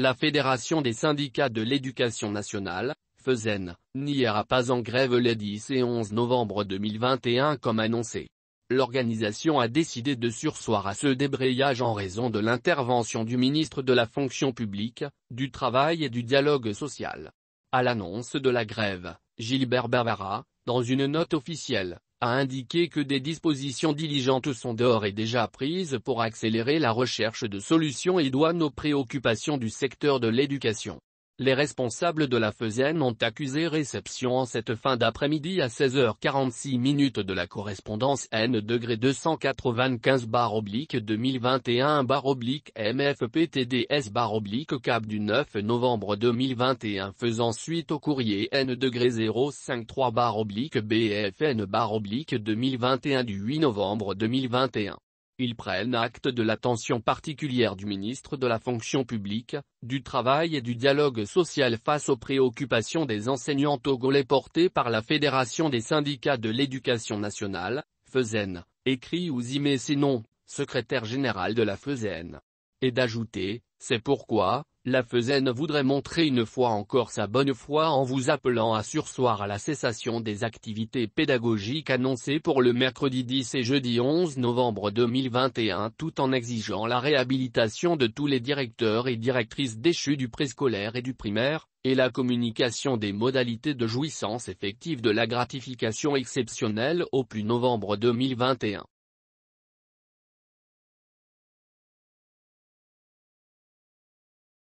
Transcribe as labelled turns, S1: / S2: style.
S1: La Fédération des syndicats de l'éducation nationale, FESEN, ira pas en grève les 10 et 11 novembre 2021 comme annoncé. L'organisation a décidé de sursoir à ce débrayage en raison de l'intervention du ministre de la fonction publique, du travail et du dialogue social. À l'annonce de la grève, Gilbert Bavara, dans une note officielle, a indiqué que des dispositions diligentes sont d'ores et déjà prises pour accélérer la recherche de solutions et doit aux préoccupations du secteur de l'éducation. Les responsables de la Feusienne ont accusé réception en cette fin d'après-midi à 16h46 de la correspondance N 295 bar oblique 2021 bar oblique MFPTDS bar oblique cap du 9 novembre 2021 faisant suite au courrier N 053 bar oblique BFN bar oblique 2021 du 8 novembre 2021. Ils prennent acte de l'attention particulière du ministre de la fonction publique, du travail et du dialogue social face aux préoccupations des enseignants togolais portées par la Fédération des syndicats de l'éducation nationale, FESEN, écrit Ouzimé Senon, secrétaire général de la FESEN et d'ajouter, c'est pourquoi, la faisaine voudrait montrer une fois encore sa bonne foi en vous appelant à sursoir à la cessation des activités pédagogiques annoncées pour le mercredi 10 et jeudi 11 novembre 2021 tout en exigeant la réhabilitation de tous les directeurs et directrices déchus du préscolaire et du primaire, et la communication des modalités de jouissance effective de la gratification exceptionnelle au plus novembre 2021.